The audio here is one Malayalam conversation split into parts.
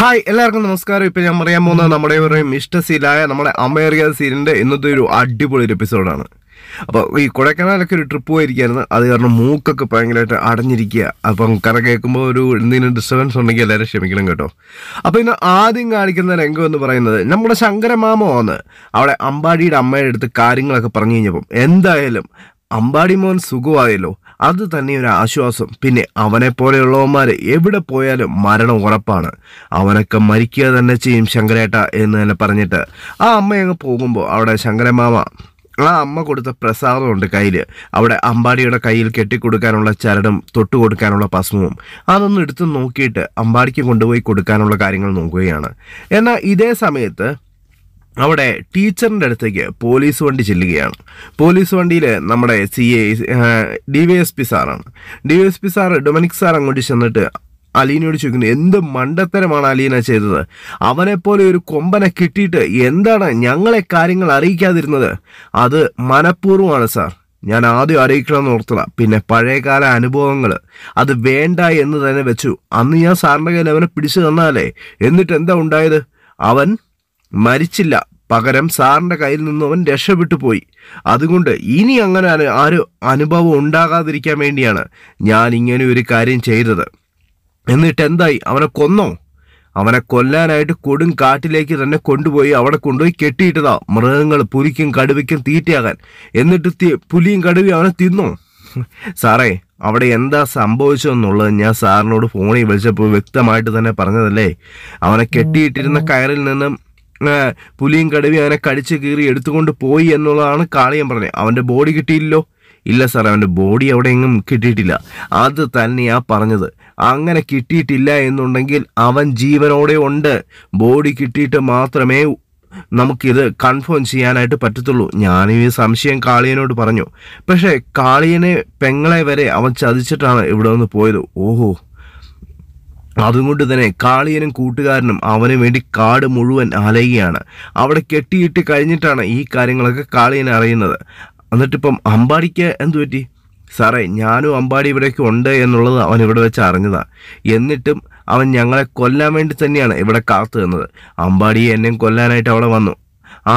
ഹായ് എല്ലാവർക്കും നമസ്കാരം ഇപ്പം ഞാൻ പറയാൻ പോകുന്നത് നമ്മുടെ ഒരു ഇഷ്ടശീലായ നമ്മുടെ അമേറിയ സീരിയലിൻ്റെ ഇന്നത്തെ ഒരു അടിപൊളി ഒരു എപ്പിസോഡാണ് അപ്പോൾ ഈ കൊടൈക്കനാലൊക്കെ ഒരു ട്രിപ്പ് പോയിരിക്കുകയായിരുന്നു അത് കാരണം മൂക്കൊക്കെ ഭയങ്കരമായിട്ട് അടഞ്ഞിരിക്കുക അപ്പം കറ കേൾക്കുമ്പോൾ ഒരു എന്തെങ്കിലും ഡിസ്റ്റർബൻസ് ഉണ്ടെങ്കിൽ എല്ലാവരും ക്ഷമിക്കണം കേട്ടോ അപ്പോൾ ഇന്ന് ആദ്യം കാണിക്കുന്ന രംഗം എന്ന് പറയുന്നത് നമ്മുടെ ശങ്കരമാമ വന്ന് അവിടെ അമ്പാടിയുടെ അമ്മയുടെ അടുത്ത് കാര്യങ്ങളൊക്കെ പറഞ്ഞു കഴിഞ്ഞപ്പം എന്തായാലും അമ്പാടി മോൻ സുഖമായല്ലോ അത് തന്നെ ഒരു ആശ്വാസം പിന്നെ അവനെ പോലെയുള്ളവന്മാർ എവിടെ പോയാലും മരണം ഉറപ്പാണ് അവനൊക്കെ മരിക്കുക തന്നെ ചെയ്യും ശങ്കരേട്ട എന്ന് തന്നെ പറഞ്ഞിട്ട് ആ അമ്മയങ്ങ് പോകുമ്പോൾ അവിടെ ശങ്കരമാമ ആ അമ്മ കൊടുത്ത പ്രസാദമുണ്ട് കയ്യിൽ അവിടെ അമ്പാടിയുടെ കയ്യിൽ കെട്ടിക്കൊടുക്കാനുള്ള ചരടും തൊട്ട് കൊടുക്കാനുള്ള ഭസ്മവും അതൊന്നും എടുത്ത് നോക്കിയിട്ട് അമ്പാടിക്ക് കൊണ്ടുപോയി കൊടുക്കാനുള്ള കാര്യങ്ങൾ നോക്കുകയാണ് എന്നാൽ ഇതേ സമയത്ത് അവിടെ ടീച്ചറിൻ്റെ അടുത്തേക്ക് പോലീസ് വണ്ടി ചെല്ലുകയാണ് പോലീസ് വണ്ടിയിൽ നമ്മുടെ C A D Y S P സാറാണ് D Y S P sir Dominic sir അങ്ങോട്ട് ചെന്നിട്ട് അലീനയോട് ചോദിക്കുന്നു എന്ത് മണ്ടത്തരമാണ് അലീന ചെയ്തത് അവനെപ്പോലെ ഒരു കൊമ്പനെ കിട്ടിയിട്ട് എന്താണ് ഞങ്ങളെ കാര്യങ്ങൾ അറിയിക്കാതിരുന്നത് അത് മനഃപൂർവ്വമാണ് സാർ ഞാൻ ആദ്യം അറിയിക്കണമെന്ന് ഓർത്തതാ പിന്നെ പഴയകാല അനുഭവങ്ങൾ അത് വേണ്ട എന്ന് തന്നെ വെച്ചു അന്ന് ഞാൻ സാറിൻ്റെ കയ്യിൽ അവനെ പിടിച്ചു തന്നാലേ എന്നിട്ട് എന്താ ഉണ്ടായത് അവൻ മരിച്ചില്ല പകരം സാറിൻ്റെ കയ്യിൽ നിന്നും അവൻ രക്ഷപ്പെട്ടു പോയി അതുകൊണ്ട് ഇനി അങ്ങനെ ആരും അനുഭവം ഉണ്ടാകാതിരിക്കാൻ വേണ്ടിയാണ് ഞാൻ ഇങ്ങനെ ഒരു കാര്യം ചെയ്തത് എന്നിട്ട് എന്തായി അവനെ കൊന്നോ അവനെ കൊല്ലാനായിട്ട് കൊടും കാട്ടിലേക്ക് തന്നെ കൊണ്ടുപോയി അവിടെ കൊണ്ടുപോയി കെട്ടിയിട്ടതാ മൃഗങ്ങൾ പുലിക്കും കടുവയ്ക്കും തീറ്റയാകാൻ എന്നിട്ട് പുലിയും കടുവയും അവനെ തിന്നോ സാറേ അവിടെ എന്താ സംഭവിച്ചതെന്നുള്ളത് ഞാൻ സാറിനോട് ഫോണിൽ വിളിച്ചപ്പോൾ വ്യക്തമായിട്ട് തന്നെ പറഞ്ഞതല്ലേ അവനെ കെട്ടിയിട്ടിരുന്ന കയറിൽ നിന്നും പുലിയും കടുവി അവനെ കടിച്ചു കീറി എടുത്തുകൊണ്ട് പോയി എന്നുള്ളതാണ് കാളിയം പറഞ്ഞത് അവൻ്റെ ബോഡി കിട്ടിയില്ലല്ലോ ഇല്ല സാർ അവൻ്റെ ബോഡി അവിടെ എങ്ങും കിട്ടിയിട്ടില്ല അത് തന്നെയാണ് പറഞ്ഞത് അങ്ങനെ കിട്ടിയിട്ടില്ല എന്നുണ്ടെങ്കിൽ അവൻ ജീവനോടെ ഉണ്ട് ബോഡി കിട്ടിയിട്ട് മാത്രമേ നമുക്കിത് കൺഫേം ചെയ്യാനായിട്ട് പറ്റത്തുള്ളൂ ഞാൻ ഈ സംശയം കാളിയനോട് പറഞ്ഞു പക്ഷേ കാളിയനെ പെങ്ങളെ വരെ അവൻ ചതിച്ചിട്ടാണ് ഇവിടെ നിന്ന് പോയത് ഓഹോ അതുകൊണ്ട് തന്നെ കാളിയനും കൂട്ടുകാരനും അവന് വേണ്ടി കാട് മുഴുവൻ അലയുകയാണ് അവിടെ കെട്ടിയിട്ട് കഴിഞ്ഞിട്ടാണ് ഈ കാര്യങ്ങളൊക്കെ കാളിയൻ അറിയുന്നത് എന്നിട്ടിപ്പം അമ്പാടിക്ക് എന്തു പറ്റി സാറേ ഞാനും അമ്പാടി ഇവിടേക്ക് ഉണ്ട് എന്നുള്ളത് അവൻ ഇവിടെ വെച്ച് അറിഞ്ഞതാണ് എന്നിട്ടും അവൻ ഞങ്ങളെ കൊല്ലാൻ വേണ്ടി തന്നെയാണ് ഇവിടെ കാത്തു നിന്നത് അമ്പാടി എന്നെ കൊല്ലാനായിട്ട് അവിടെ വന്നു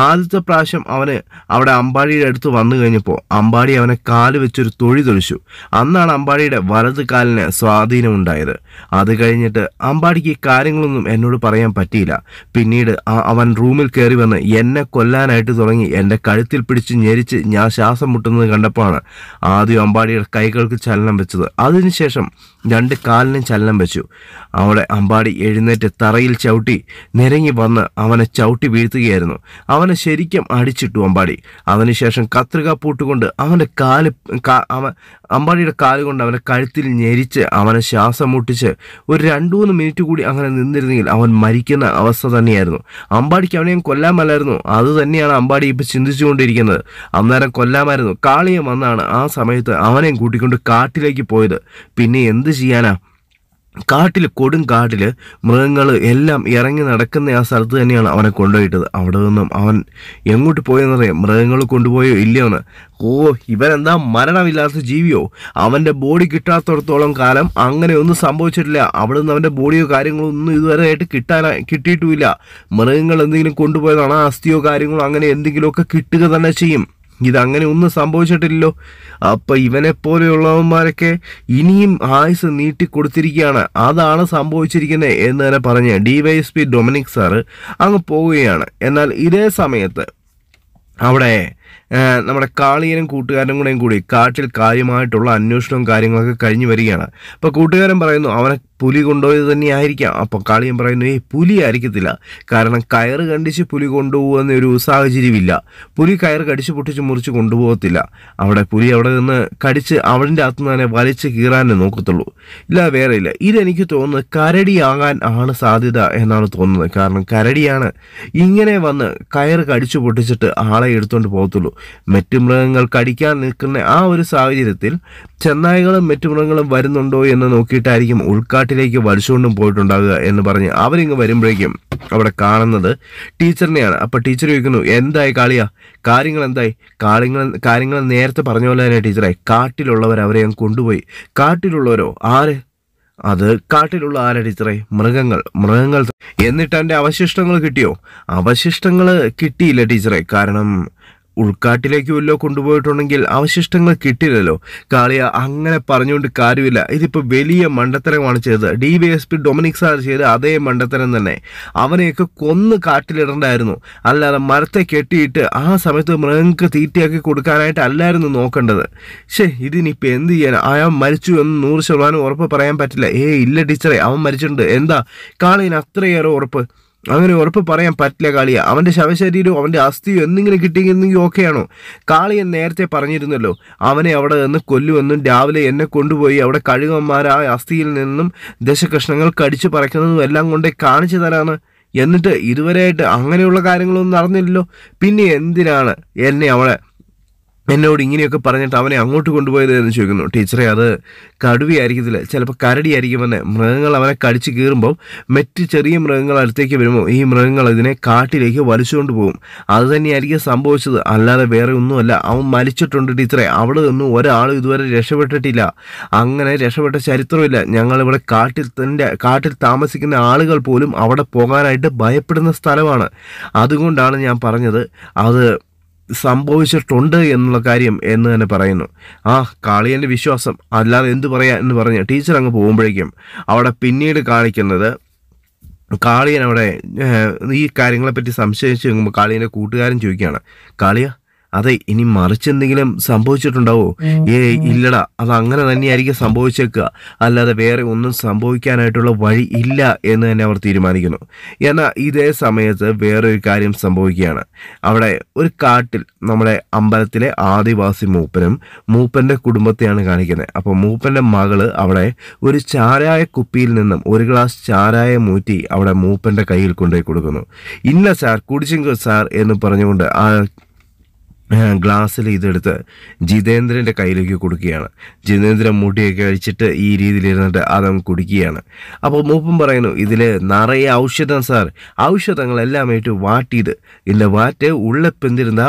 ആദ്യത്തെ പ്രാവശ്യം അവന് അവിടെ അമ്പാടിയുടെ അടുത്ത് വന്നു കഴിഞ്ഞപ്പോൾ അമ്പാടി അവനെ കാല് വെച്ചൊരു തൊഴി തൊഴിച്ചു അന്നാണ് അമ്പാടിയുടെ വലത് കാലിന് സ്വാധീനമുണ്ടായത് അത് കഴിഞ്ഞിട്ട് അമ്പാടിക്ക് കാര്യങ്ങളൊന്നും എന്നോട് പറയാൻ പറ്റിയില്ല പിന്നീട് അവൻ റൂമിൽ കയറി വന്ന് എന്നെ കൊല്ലാനായിട്ട് തുടങ്ങി എൻ്റെ കഴുത്തിൽ പിടിച്ച് ഞെരിച്ച് ഞാൻ ശ്വാസം മുട്ടുന്നത് കണ്ടപ്പോഴാണ് ആദ്യം അമ്പാടിയുടെ കൈകൾക്ക് ചലനം വെച്ചത് അതിനുശേഷം രണ്ട് കാലിനും ചലനം വെച്ചു അവിടെ അമ്പാടി എഴുന്നേറ്റ് തറയിൽ ചവിട്ടി നിരങ്ങി വന്ന് അവനെ ചവിട്ടി വീഴ്ത്തുകയായിരുന്നു അവനെ ശരിക്കും അടിച്ചിട്ടു അമ്പാടി അതിനുശേഷം കത്രിക പൂട്ടുകൊണ്ട് അവൻ്റെ കാല് അവൻ അമ്പാടിയുടെ കാലുകൊണ്ട് അവനെ കഴുത്തിൽ ഞെരിച്ച് അവനെ ശ്വാസം മുട്ടിച്ച് ഒരു രണ്ടു മൂന്ന് മിനിറ്റ് കൂടി അങ്ങനെ നിന്നിരുന്നെങ്കിൽ അവൻ മരിക്കുന്ന അവസ്ഥ തന്നെയായിരുന്നു അമ്പാടിക്ക് അവനെയും കൊല്ലാമല്ലായിരുന്നു അത് തന്നെയാണ് അമ്പാടി ഇപ്പോൾ ചിന്തിച്ചുകൊണ്ടിരിക്കുന്നത് അന്നേരം കൊല്ലാമായിരുന്നു കാളിയും വന്നാണ് ആ സമയത്ത് അവനെയും കൂട്ടിക്കൊണ്ട് കാട്ടിലേക്ക് പോയത് പിന്നെ എന്ത് ചെയ്യാനാ കാട്ടിൽ കാട്ടിൽ മൃഗങ്ങൾ എല്ലാം ഇറങ്ങി നടക്കുന്ന ആ സ്ഥലത്ത് തന്നെയാണ് അവനെ കൊണ്ടുപോയിട്ടത് അവിടെ നിന്നും അവൻ എങ്ങോട്ട് പോയെന്നറിയാം മൃഗങ്ങൾ കൊണ്ടുപോയോ ഇല്ലയോന്ന് ഓ ഇവനെന്താ മരണമില്ലാത്ത ജീവിയോ അവൻ്റെ ബോഡി കിട്ടാത്തടത്തോളം കാലം അങ്ങനെ ഒന്നും സംഭവിച്ചിട്ടില്ല അവിടെ നിന്ന് അവൻ്റെ ബോഡിയോ കാര്യങ്ങളോ ഒന്നും ഇതുവരെ ആയിട്ട് കിട്ടാൻ കിട്ടിയിട്ടുമില്ല മൃഗങ്ങൾ എന്തെങ്കിലും കൊണ്ടുപോയതാണ് അസ്ഥിയോ കാര്യങ്ങളോ അങ്ങനെ എന്തെങ്കിലുമൊക്കെ കിട്ടുക തന്നെ ചെയ്യും ഇതങ്ങനെ ഒന്നും സംഭവിച്ചിട്ടില്ലല്ലോ അപ്പം ഇവനെപ്പോലെയുള്ളവന്മാരൊക്കെ ഇനിയും ആയുസ് നീട്ടിക്കൊടുത്തിരിക്കുകയാണ് അതാണ് സംഭവിച്ചിരിക്കുന്നത് എന്ന് തന്നെ Y S P Dominic sir അങ്ങ് പോവുകയാണ് എന്നാൽ ഇതേ സമയത്ത് അവിടെ നമ്മുടെ കാളിയനും കൂട്ടുകാരനും കൂടെയും കൂടി കാട്ടിൽ കാര്യമായിട്ടുള്ള അന്വേഷണവും കാര്യങ്ങളൊക്കെ കഴിഞ്ഞു വരികയാണ് അപ്പോൾ കൂട്ടുകാരൻ പറയുന്നു അവനെ പുലി കൊണ്ടുപോയത് തന്നെയായിരിക്കാം അപ്പോൾ കാളിയൻ പറയുന്നു ഏ പുലി ആയിരിക്കത്തില്ല കാരണം കയറ് കണ്ടിച്ച് പുലി കൊണ്ടുപോകുന്ന ഒരു സാഹചര്യമില്ല പുലി കയറ് കടിച്ച് പൊട്ടിച്ച് മുറിച്ച് കൊണ്ടുപോകത്തില്ല അവിടെ പുലി അവിടെ നിന്ന് കടിച്ച് അവളിൻ്റെ അകത്തു തന്നെ വലിച്ച് കീറാനേ നോക്കത്തുള്ളൂ ഇല്ല വേറെ ഇല്ല ഇതെനിക്ക് തോന്നുന്നത് കരടിയാകാൻ ആണ് സാധ്യത എന്നാണ് തോന്നുന്നത് കാരണം കരടിയാണ് ഇങ്ങനെ വന്ന് കയറ് കടിച്ചു പൊട്ടിച്ചിട്ട് ആളെ എടുത്തുകൊണ്ട് പോകത്തുള്ളൂ മറ്റു മൃഗങ്ങൾ കടിക്കാൻ നിൽക്കുന്ന ആ ഒരു സാഹചര്യത്തിൽ ചെന്നായകളും മറ്റു മൃഗങ്ങളും വരുന്നുണ്ടോ എന്ന് നോക്കിയിട്ടായിരിക്കും ഉൾക്കാട്ടിലേക്ക് വലിച്ചുകൊണ്ടും പോയിട്ടുണ്ടാകുക എന്ന് പറഞ്ഞ് അവരിങ്ങ് വരുമ്പോഴേക്കും അവിടെ കാണുന്നത് ടീച്ചറിനെയാണ് അപ്പോൾ ടീച്ചർ ചോദിക്കുന്നു എന്തായി കാളിയാ കാര്യങ്ങൾ എന്തായി കാര്യങ്ങൾ കാര്യങ്ങൾ നേരത്തെ പറഞ്ഞ പോലെ തന്നെ ടീച്ചറെ കാട്ടിലുള്ളവർ അവരെ ഞാൻ കൊണ്ടുപോയി കാട്ടിലുള്ളവരോ ആര് അത് കാട്ടിലുള്ള ആരെ ടീച്ചറെ മൃഗങ്ങൾ മൃഗങ്ങൾ എന്നിട്ട് എൻ്റെ അവശിഷ്ടങ്ങൾ കിട്ടിയോ അവശിഷ്ടങ്ങൾ കിട്ടിയില്ല ടീച്ചറെ കാരണം ഉൾക്കാട്ടിലേക്ക് വല്ലോ കൊണ്ടുപോയിട്ടുണ്ടെങ്കിൽ അവശിഷ്ടങ്ങൾ കിട്ടില്ലല്ലോ കാളിയ അങ്ങനെ പറഞ്ഞുകൊണ്ട് കാര്യമില്ല ഇതിപ്പോൾ വലിയ മണ്ടത്തരമാണ് ചെയ്തത് D V S P Dominic sir ചെയ്ത അതേ മണ്ടത്തരം തന്നെ അവനെയൊക്കെ കൊന്ന് കാട്ടിലിടണ്ടായിരുന്നു അല്ലാതെ മരത്തെ കെട്ടിയിട്ട് ആ സമയത്ത് മൃഗങ്ങൾക്ക് തീറ്റയാക്കി കൊടുക്കാനായിട്ട് അല്ലായിരുന്നു നോക്കേണ്ടത് ശേ ഇതിനിപ്പോൾ എന്ത് ചെയ്യാൻ അയാൾ മരിച്ചു എന്ന് നൂറ് ശതമാനം ഉറപ്പ് പറയാൻ പറ്റില്ല ഏ ഇല്ല ടീച്ചറെ അവൻ മരിച്ചിട്ടുണ്ട് എന്താ കാളിയൻ അത്രയേറെ ഉറപ്പ് അങ്ങനെ ഉറപ്പ് പറയാൻ പറ്റില്ല കാളിയ അവൻ്റെ ശവശരീരവും അവൻ്റെ അസ്ഥിയോ എന്തെങ്കിലും കിട്ടിയിരുന്നെങ്കിൽ ഓക്കെയാണോ കാളിയൻ നേരത്തെ പറഞ്ഞിരുന്നല്ലോ അവനെ അവിടെ നിന്ന് കൊല്ലുവെന്നും രാവിലെ എന്നെ കൊണ്ടുപോയി അവിടെ കഴുകന്മാരായ അസ്ഥിയിൽ നിന്നും ദശകഷ്ണങ്ങൾ കടിച്ചു പറയ്ക്കുന്നതും എല്ലാം കൊണ്ടേ കാണിച്ചു തരാണ് എന്നിട്ട് ഇതുവരെയായിട്ട് അങ്ങനെയുള്ള കാര്യങ്ങളൊന്നും നടന്നില്ലല്ലോ പിന്നെ എന്തിനാണ് എന്നെ അവളെ എന്നോട് ഇങ്ങനെയൊക്കെ പറഞ്ഞിട്ട് അവനെ അങ്ങോട്ട് കൊണ്ടുപോയത് എന്ന് ചോദിക്കുന്നു ടീച്ചറെ അത് കടുവയായിരിക്കത്തില്ല ചിലപ്പോൾ കരടിയായിരിക്കുമെന്ന് മൃഗങ്ങൾ അവനെ കടിച്ചു കീറുമ്പോൾ മറ്റ് ചെറിയ മൃഗങ്ങൾ അടുത്തേക്ക് വരുമ്പോൾ ഈ മൃഗങ്ങൾ ഇതിനെ കാട്ടിലേക്ക് വലിച്ചുകൊണ്ട് പോകും അത് തന്നെയായിരിക്കും സംഭവിച്ചത് അല്ലാതെ വേറെ ഒന്നുമല്ല അവൻ മരിച്ചിട്ടുണ്ട് ടീച്ചറെ അവിടെ നിന്നും ഒരാളും ഇതുവരെ രക്ഷപ്പെട്ടിട്ടില്ല അങ്ങനെ രക്ഷപ്പെട്ട ചരിത്രമില്ല ഞങ്ങളിവിടെ കാട്ടിൽ തന്നെ കാട്ടിൽ താമസിക്കുന്ന ആളുകൾ പോലും അവിടെ പോകാനായിട്ട് ഭയപ്പെടുന്ന സ്ഥലമാണ് അതുകൊണ്ടാണ് ഞാൻ പറഞ്ഞത് അത് സംഭവിച്ചിട്ടുണ്ട് എന്നുള്ള കാര്യം എന്ന് തന്നെ പറയുന്നു ആ കാളിയൻ്റെ വിശ്വാസം അല്ലാതെ എന്ത് പറയാ എന്ന് പറഞ്ഞ് ടീച്ചർ അങ്ങ് പോകുമ്പോഴേക്കും അവിടെ പിന്നീട് കാണിക്കുന്നത് കാളിയൻ അവിടെ ഈ കാര്യങ്ങളെപ്പറ്റി സംശയിച്ച് നോക്കുമ്പോൾ കാളിയൻ്റെ കൂട്ടുകാരൻ ചോദിക്കുകയാണ് കാളിയാ അതെ ഇനി മറിച്ചെന്തെങ്കിലും സംഭവിച്ചിട്ടുണ്ടാവോ ഏ ഇല്ലടാ അത് അങ്ങനെ തന്നെയായിരിക്കും സംഭവിച്ചേക്കുക അല്ലാതെ വേറെ ഒന്നും സംഭവിക്കാനായിട്ടുള്ള വഴി ഇല്ല എന്ന് തന്നെ അവർ തീരുമാനിക്കുന്നു എന്നാൽ ഇതേ സമയത്ത് വേറൊരു കാര്യം സംഭവിക്കുകയാണ് അവിടെ ഒരു കാട്ടിൽ നമ്മുടെ അമ്പലത്തിലെ ആദിവാസി മൂപ്പനും മൂപ്പൻ്റെ കുടുംബത്തെയാണ് കാണിക്കുന്നത് അപ്പോൾ മൂപ്പൻ്റെ മകള് അവിടെ ഒരു ചാരായ കുപ്പിയിൽ നിന്നും ഒരു ഗ്ലാസ് ചാരായ മൂറ്റി അവിടെ മൂപ്പൻ്റെ കയ്യിൽ കൊണ്ടുപോയി കൊടുക്കുന്നു ഇന്ന സാർ കുടിച്ചെങ്കിൽ സാർ എന്ന് പറഞ്ഞുകൊണ്ട് ആ ഗ്ലാസ്സിൽ ഇതെടുത്ത് ജിതേന്ദ്രൻ്റെ കയ്യിലേക്ക് കൊടുക്കുകയാണ് ജിതേന്ദ്രൻ മുടിയൊക്കെ അഴിച്ചിട്ട് ഈ രീതിയിലിരുന്നിട്ട് അതം കുടിക്കുകയാണ് അപ്പോൾ മൂപ്പം പറയുന്നു ഇതിൽ നിറയെ ഔഷധം സാർ ഔഷധങ്ങളെല്ലാം വാട്ടിയത് ഇല്ല വാറ്റ് ഉള്ളപ്പെന്തിരുന്ന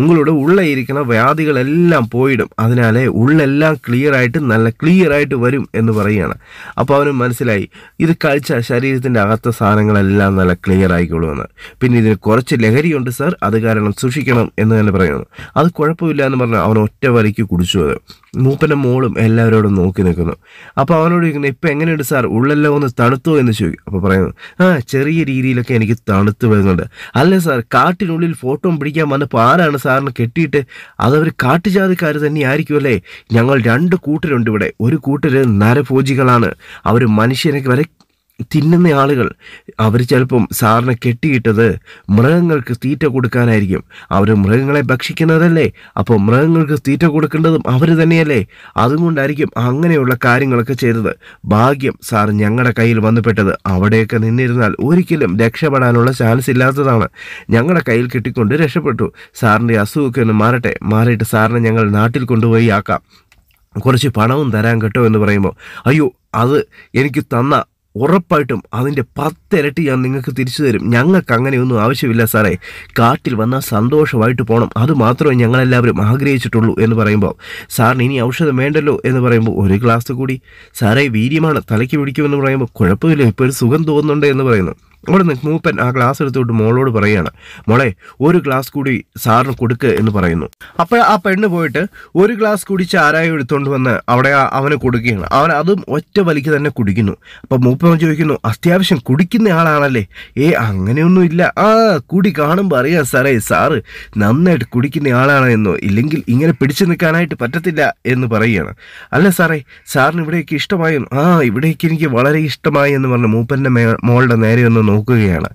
உங்களோட உள்ளே ഇരിക്കുന്ന വ്യാധികളെല്ലാം എല്ലാം പോയിടും അതിനാലേ ഉള്ളെല്ലാം ക്ലിയർ ആയിട്ട് നല്ല ക്ലിയർ ആയിട്ട് വരും എന്ന് പറയുകയാണ് അപ്പോൾ അവന് മനസ്സിലായി ഇത് കഴിച്ച ശരീരത്തിൻ്റെ അകത്ത സാധനങ്ങളെല്ലാം നല്ല ക്ലിയർ ആയിക്കൊള്ളുമെന്ന് പിന്നെ ഇതിന് കുറച്ച് ലഹരിയുണ്ട് സാർ അത് കാരണം സൂക്ഷിക്കണം എന്ന് തന്നെ പറയുന്നു അത് കുഴപ്പമില്ല എന്ന് പറഞ്ഞാൽ അവൻ ഒറ്റ വരയ്ക്ക് കുടിച്ചു അത് മൂപ്പൻ്റെ മോളും എല്ലാവരോടും നോക്കി നിൽക്കുന്നു അപ്പോൾ അവനോട് ചോദിക്കുന്നു ഇപ്പം എങ്ങനെയുണ്ട് സാർ ഉള്ളെല്ലാം ഒന്ന് തണുത്തോ എന്ന് ചോദിക്കും അപ്പോൾ പറയുന്നു ആ ചെറിയ രീതിയിലൊക്കെ എനിക്ക് തണുത്ത് വരുന്നുണ്ട് അല്ല സാർ കാട്ടിനുള്ളിൽ ഫോട്ടോ പിടിക്കാൻ വന്നപ്പോൾ ആരാണ് സാറിന് കെട്ടിയിട്ട് അതവർ കാട്ടുജാതിക്കാർ അല്ലേ ഞങ്ങൾ രണ്ട് കൂട്ടരുണ്ട് ഇവിടെ ഒരു കൂട്ടർ നരഭോജികളാണ് അവർ മനുഷ്യനെ വരെ തിന്നുന്ന ആളുകൾ അവർ ചിലപ്പം സാറിനെ കെട്ടിയിട്ടത് മൃഗങ്ങൾക്ക് തീറ്റ കൊടുക്കാനായിരിക്കും അവർ മൃഗങ്ങളെ ഭക്ഷിക്കുന്നതല്ലേ അപ്പോൾ മൃഗങ്ങൾക്ക് തീറ്റ കൊടുക്കേണ്ടതും അവർ തന്നെയല്ലേ അതുകൊണ്ടായിരിക്കും അങ്ങനെയുള്ള കാര്യങ്ങളൊക്കെ ചെയ്തത് ഭാഗ്യം സാർ ഞങ്ങളുടെ കയ്യിൽ വന്നുപെട്ടത് അവിടെയൊക്കെ നിന്നിരുന്നാൽ ഒരിക്കലും രക്ഷപ്പെടാനുള്ള ചാൻസ് ഇല്ലാത്തതാണ് ഞങ്ങളുടെ കയ്യിൽ കിട്ടിക്കൊണ്ട് രക്ഷപ്പെട്ടു സാറിൻ്റെ അസുഖമൊക്കെ ഒന്ന് മാറട്ടെ മാറിയിട്ട് സാറിനെ ഞങ്ങൾ നാട്ടിൽ കൊണ്ടുപോയി ആക്കാം കുറച്ച് പണവും തരാൻ കേട്ടോ എന്ന് പറയുമ്പോൾ അയ്യോ അത് എനിക്ക് തന്ന ഉറപ്പായിട്ടും അതിൻ്റെ പത്തിരട്ടി ഞാൻ നിങ്ങൾക്ക് തിരിച്ചു തരും ഞങ്ങൾക്ക് അങ്ങനെയൊന്നും ആവശ്യമില്ല സാറേ കാട്ടിൽ വന്നാൽ സന്തോഷമായിട്ട് പോകണം അത് മാത്രമേ ഞങ്ങളെല്ലാവരും ആഗ്രഹിച്ചിട്ടുള്ളൂ എന്ന് പറയുമ്പോൾ സാറിന് ഇനി ഔഷധം വേണ്ടല്ലോ എന്ന് പറയുമ്പോൾ ഒരു ഗ്ലാസ് കൂടി സാറേ വീര്യമാണ് തലയ്ക്ക് പിടിക്കുമെന്ന് പറയുമ്പോൾ കുഴപ്പമില്ല ഇപ്പോൾ ഒരു സുഖം തോന്നുന്നുണ്ട് എന്ന് പറയുന്നു അവിടെ നിന്ന് മൂപ്പൻ ആ ഗ്ലാസ് എടുത്തുകൊണ്ട് മോളോട് പറയുകയാണ് മോളെ ഒരു ഗ്ലാസ് കൂടി സാറിന് കൊടുക്ക് എന്ന് പറയുന്നു അപ്പോൾ ആ പെണ്ണ് പോയിട്ട് ഒരു ഗ്ലാസ് കൂടി ചാരായം എടുത്തുകൊണ്ട് വന്ന് അവിടെ അവന് കൊടുക്കുകയാണ് അവൻ അതും ഒറ്റ വലിക്ക് തന്നെ കുടിക്കുന്നു അപ്പോൾ മൂപ്പൻ ചോദിക്കുന്നു അത്യാവശ്യം കുടിക്കുന്ന ആളാണല്ലേ ഏ അങ്ങനെയൊന്നും ഇല്ല ആ കൂടി കാണുമ്പോൾ അറിയാം സാറേ സാറ് നന്നായിട്ട് കുടിക്കുന്ന ആളാണെന്നോ ഇല്ലെങ്കിൽ ഇങ്ങനെ പിടിച്ചു നിൽക്കാനായിട്ട് പറ്റത്തില്ല എന്ന് പറയുകയാണ് അല്ല സാറേ സാറിന് ഇവിടേക്ക് ഇഷ്ടമായോ ആ ഇവിടേക്ക് എനിക്ക് വളരെ ഇഷ്ടമായി എന്ന് പറഞ്ഞ് മൂപ്പൻ്റെ മോളുടെ നേരെ ഒന്ന് നോക്കുകയാണ്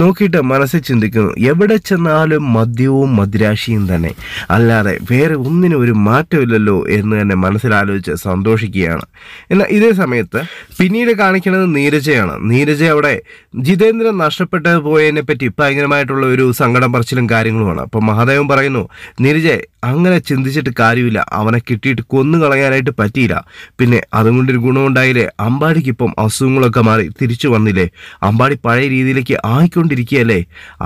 നോക്കിയിട്ട് മനസ്സിൽ ചിന്തിക്കുന്നു എവിടെ ചെന്നാലും മദ്യവും മദ്രാശിയും തന്നെ അല്ലാതെ വേറെ ഒന്നിനും ഒരു മാറ്റമില്ലല്ലോ എന്ന് തന്നെ മനസ്സിലാലോചിച്ച് സന്തോഷിക്കുകയാണ് എന്നാൽ ഇതേ സമയത്ത് പിന്നീട് കാണിക്കുന്നത് നീരജയാണ് നീരജ അവിടെ ജിതേന്ദ്രൻ നഷ്ടപ്പെട്ടു പോയതിനെ പറ്റി ഭയങ്കരമായിട്ടുള്ള ഒരു സങ്കടം പറച്ചിലും കാര്യങ്ങളുമാണ് അപ്പോൾ മഹാദേവൻ പറയുന്നു നീരജ അങ്ങനെ ചിന്തിച്ചിട്ട് കാര്യമില്ല അവനെ കിട്ടിയിട്ട് കൊന്നു കളയാനായിട്ട് പറ്റിയില്ല പിന്നെ അതുകൊണ്ടൊരു ഗുണമുണ്ടായില്ലേ അമ്പാടിക്കിപ്പം അസുഖങ്ങളൊക്കെ മാറി തിരിച്ചു വന്നില്ലേ അമ്പാടി പഴയ പഴയ രീതിയിലേക്ക് ആയിക്കൊണ്ടിരിക്കുകയല്ലേ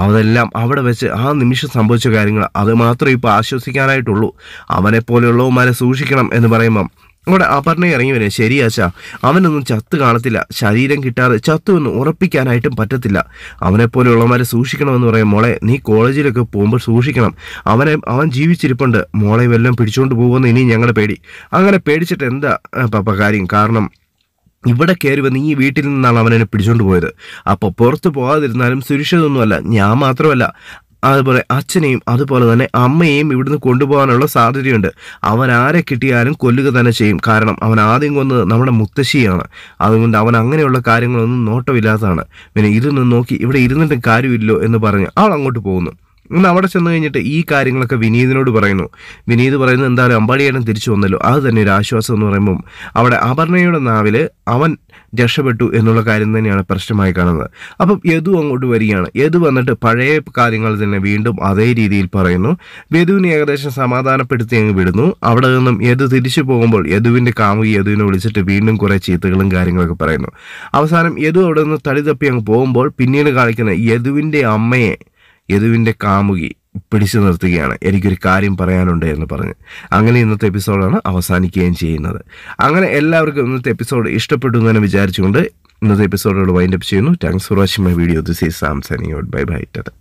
അതെല്ലാം അവിടെ വെച്ച് ആ നിമിഷം സംഭവിച്ച കാര്യങ്ങൾ അത് മാത്രമേ ഇപ്പോൾ ആശ്വസിക്കാനായിട്ടുള്ളൂ അവനെ പോലെയുള്ളവന്മാരെ സൂക്ഷിക്കണം എന്ന് പറയുമ്പം അവിടെ അപർണ ഇറങ്ങി വരെ ശരിയാച്ചാ അവനൊന്നും ചത്ത് കാണത്തില്ല ശരീരം കിട്ടാതെ ചത്തുവെന്ന് ഉറപ്പിക്കാനായിട്ടും പറ്റത്തില്ല അവനെപ്പോലെയുള്ളവന്മാരെ സൂക്ഷിക്കണമെന്ന് പറയും മോളെ നീ കോളേജിലൊക്കെ പോകുമ്പോൾ സൂക്ഷിക്കണം അവനെ അവൻ ജീവിച്ചിരിപ്പുണ്ട് മോളെ വല്ലതും പിടിച്ചുകൊണ്ട് പോകുമെന്ന് ഇനി ഞങ്ങളുടെ പേടി അങ്ങനെ പേടിച്ചിട്ട് എന്താ പപ്പ കാര്യം കാരണം ഇവിടെ കയറി വന്ന് ഈ വീട്ടിൽ നിന്നാണ് അവൻ എന്നെ പിടിച്ചോണ്ട് പോയത് അപ്പോൾ പുറത്ത് പോകാതിരുന്നാലും സുരക്ഷിതമൊന്നുമല്ല ഞാൻ മാത്രമല്ല അതുപോലെ അച്ഛനെയും അതുപോലെ തന്നെ അമ്മയെയും ഇവിടുന്ന് കൊണ്ടുപോകാനുള്ള സാധ്യതയുണ്ട് അവൻ ആരെ കിട്ടിയാലും കൊല്ലുക തന്നെ ചെയ്യും കാരണം അവൻ ആദ്യം കൊന്നത് നമ്മുടെ മുത്തശ്ശിയാണ് അതുകൊണ്ട് അവൻ അങ്ങനെയുള്ള കാര്യങ്ങളൊന്നും നോട്ടമില്ലാത്തതാണ് പിന്നെ ഇതൊന്നും നോക്കി ഇവിടെ ഇരുന്നിട്ടും കാര്യമില്ലോ എന്ന് പറഞ്ഞ് ആൾ അങ്ങോട്ട് പോകുന്നു ഒന്ന് അവിടെ ചെന്ന് കഴിഞ്ഞിട്ട് ഈ കാര്യങ്ങളൊക്കെ വിനീതിനോട് പറയുന്നു വിനീത് പറയുന്നത് എന്തായാലും അമ്പാടിയേട്ടൻ തിരിച്ചു വന്നല്ലോ അത് തന്നെ ഒരു ആശ്വാസം എന്ന് പറയുമ്പം അവിടെ അപർണയുടെ നാവിൽ അവൻ രക്ഷപ്പെട്ടു എന്നുള്ള കാര്യം തന്നെയാണ് പ്രശ്നമായി കാണുന്നത് അപ്പം യദു അങ്ങോട്ട് വരികയാണ് യദു വന്നിട്ട് പഴയ കാര്യങ്ങൾ തന്നെ വീണ്ടും അതേ രീതിയിൽ പറയുന്നു യദുവിനെ ഏകദേശം സമാധാനപ്പെടുത്തി അങ്ങ് വിടുന്നു അവിടെ നിന്നും യദു തിരിച്ചു പോകുമ്പോൾ യദുവിൻ്റെ കാമുകി യദുവിനെ വിളിച്ചിട്ട് വീണ്ടും കുറേ ചീത്തകളും കാര്യങ്ങളൊക്കെ പറയുന്നു അവസാനം യദു അവിടെ നിന്ന് തടി തപ്പി അങ്ങ് പോകുമ്പോൾ പിന്നീട് കാണിക്കുന്ന യദുവിൻ്റെ അമ്മയെ യദുവിൻ്റെ കാമുകി പിടിച്ചു നിർത്തുകയാണ് എനിക്കൊരു കാര്യം പറയാനുണ്ട് എന്ന് പറഞ്ഞ് അങ്ങനെ ഇന്നത്തെ എപ്പിസോഡാണ് അവസാനിക്കുകയും ചെയ്യുന്നത് അങ്ങനെ എല്ലാവർക്കും ഇന്നത്തെ എപ്പിസോഡ് ഇഷ്ടപ്പെട്ടു എന്ന് തന്നെ വിചാരിച്ചുകൊണ്ട് ഇന്നത്തെ എപ്പിസോഡുകൾ വൈൻഡപ്പ് ചെയ്യുന്നു thanks for watching my video this is Sam bye bye ടത്